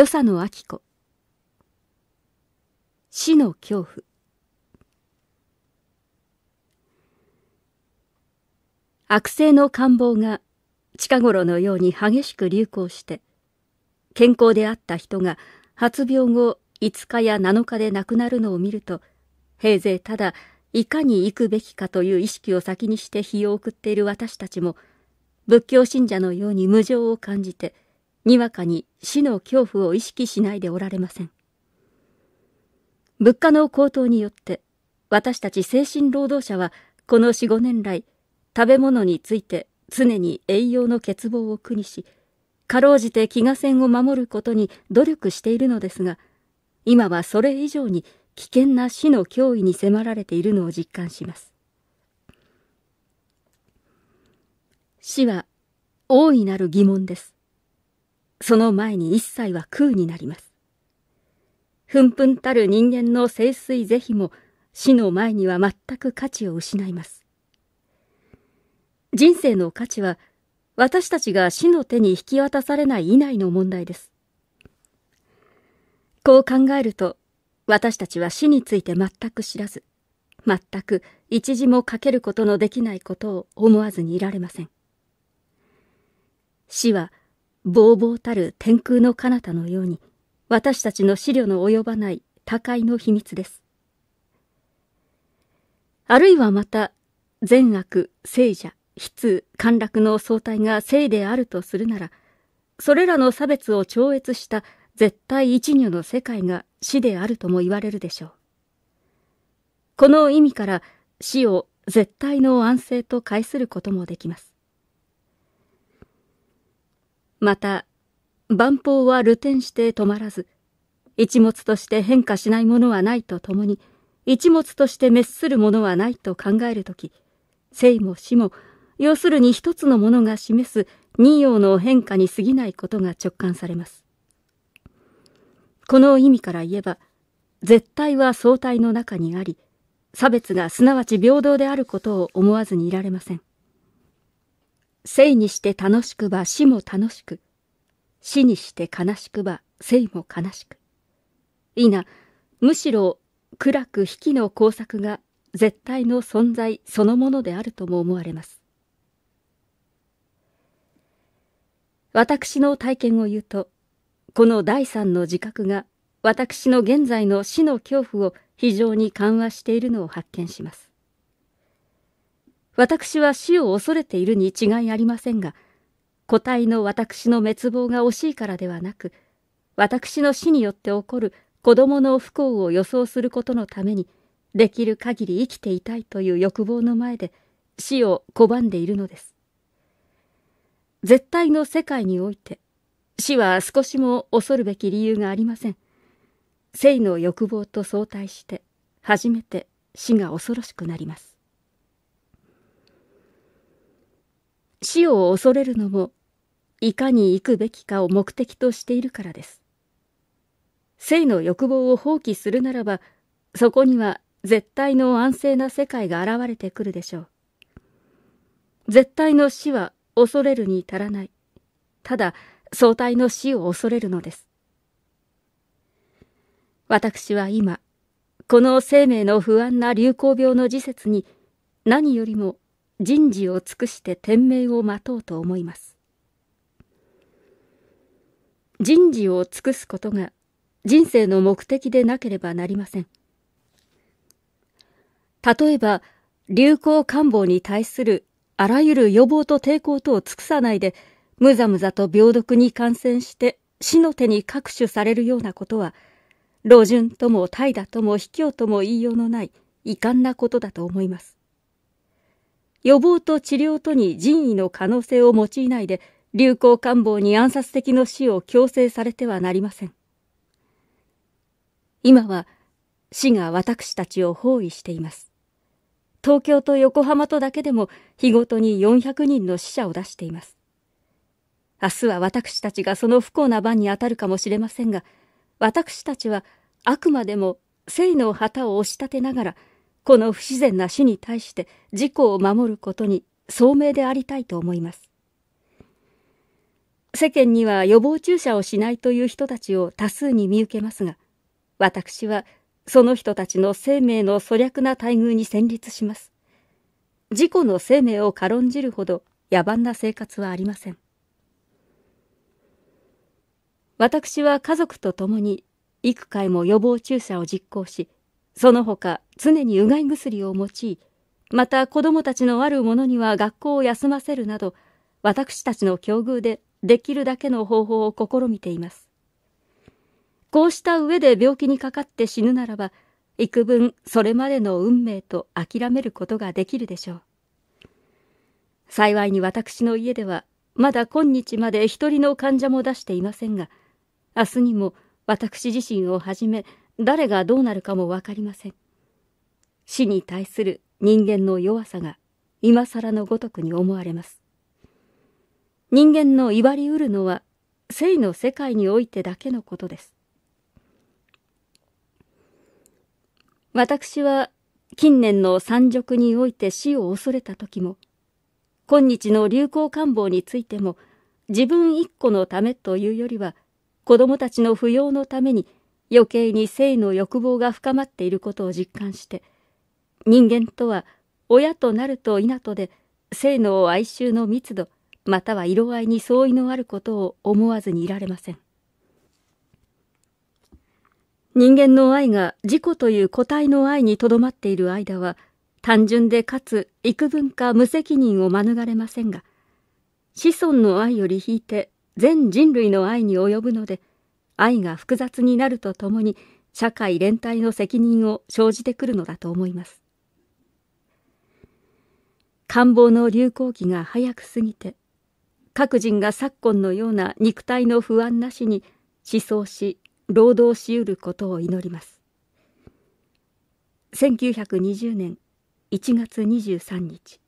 与謝野明子死の恐怖悪性の感冒が近頃のように激しく流行して健康であった人が発病後5日や7日で亡くなるのを見ると平勢ただいかに行くべきかという意識を先にして日を送っている私たちも仏教信者のように無常を感じてにわかに死の恐怖を意識しないでおられません。物価の高騰によって、私たち精神労働者は、この4、5年来、食べ物について常に栄養の欠乏を苦にし、かろうじて飢餓戦を守ることに努力しているのですが、今はそれ以上に危険な死の脅威に迫られているのを実感します。死は大いなる疑問です。その前に一切は空になります。憤んたる人間の清水是非も死の前には全く価値を失います。人生の価値は私たちが死の手に引き渡されない以内の問題です。こう考えると私たちは死について全く知らず、全く一字もかけることのできないことを思わずにいられません。死はぼうぼうたる天空の彼方のように、私たちの思慮の及ばない他界の秘密です。あるいはまた、善悪、聖者、非通、陥落の相対が聖であるとするなら、それらの差別を超越した絶対一如の世界が死であるとも言われるでしょう。この意味から死を絶対の安静と解することもできます。また、万法は流転して止まらず、一物として変化しないものはないとともに、一物として滅するものはないと考えるとき、生も死も、要するに一つのものが示す二様の変化に過ぎないことが直感されます。この意味から言えば、絶対は相対の中にあり、差別がすなわち平等であることを思わずにいられません。生にして楽しくば死も楽しく、死にして悲しくば生も悲しく。いな、むしろ暗く引きの工作が絶対の存在そのものであるとも思われます。私の体験を言うと、この第三の自覚が私の現在の死の恐怖を非常に緩和しているのを発見します。私は死を恐れているに違いありませんが、個体の私の滅亡が惜しいからではなく、私の死によって起こる子供の不幸を予想することのために、できる限り生きていたいという欲望の前で死を拒んでいるのです。絶対の世界において、死は少しも恐るべき理由がありません。生の欲望と相対して、初めて死が恐ろしくなります。死を恐れるのも、いかに行くべきかを目的としているからです。性の欲望を放棄するならば、そこには絶対の安静な世界が現れてくるでしょう。絶対の死は恐れるに足らない。ただ、相対の死を恐れるのです。私は今、この生命の不安な流行病の時節に、何よりも人事を尽くして天命を待とうと思います。人事を尽くすことが人生の目的でなければなりません。例えば、流行感冒に対するあらゆる予防と抵抗等を尽くさないで、むざむざと病毒に感染して死の手に各種されるようなことは、老順とも怠惰とも卑怯とも言いようのない遺憾なことだと思います。予防と治療とに人為の可能性を用いないで、流行官房に暗殺的の死を強制されてはなりません。今は死が私たちを包囲しています。東京と横浜とだけでも日ごとに400人の死者を出しています。明日は私たちがその不幸な番に当たるかもしれませんが、私たちはあくまでも生の旗を押し立てながら、この不自然な死に対して自己を守ることに聡明でありたいと思います。世間には予防注射をしないという人たちを多数に見受けますが、私はその人たちの生命の粗略な待遇に戦慄します。自己の生命を軽んじるほど野蛮な生活はありません。私は家族と共に幾回も予防注射を実行し、その他常にうがい薬を用い、また子供たちのある者には学校を休ませるなど、私たちの境遇でできるだけの方法を試みています。こうした上で病気にかかって死ぬならば、幾分それまでの運命と諦めることができるでしょう。幸いに私の家では、まだ今日まで一人の患者も出していませんが、明日にも私自身をはじめ、誰がどうなるかも分かりません。死に対する人間の弱さが今更のごとくに思われます。人間の威張りうるのは生の世界においてだけのことです。私は近年の山辱において死を恐れた時も、今日の流行感冒についても、自分一個のためというよりは、子供たちの扶養のために余計に性の欲望が深まっていることを実感して、人間とは親となると稲とで性の哀愁の密度または色合いに相違のあることを思わずにいられません人間の愛が自己という個体の愛にとどまっている間は単純でかつ幾分か無責任を免れませんが子孫の愛より引いて全人類の愛に及ぶので愛が複雑になるとともに社会連帯の責任を生じてくるのだと思います官房の流行期が早く過ぎて各人が昨今のような肉体の不安なしに思想し労働しうることを祈ります1920年1月23日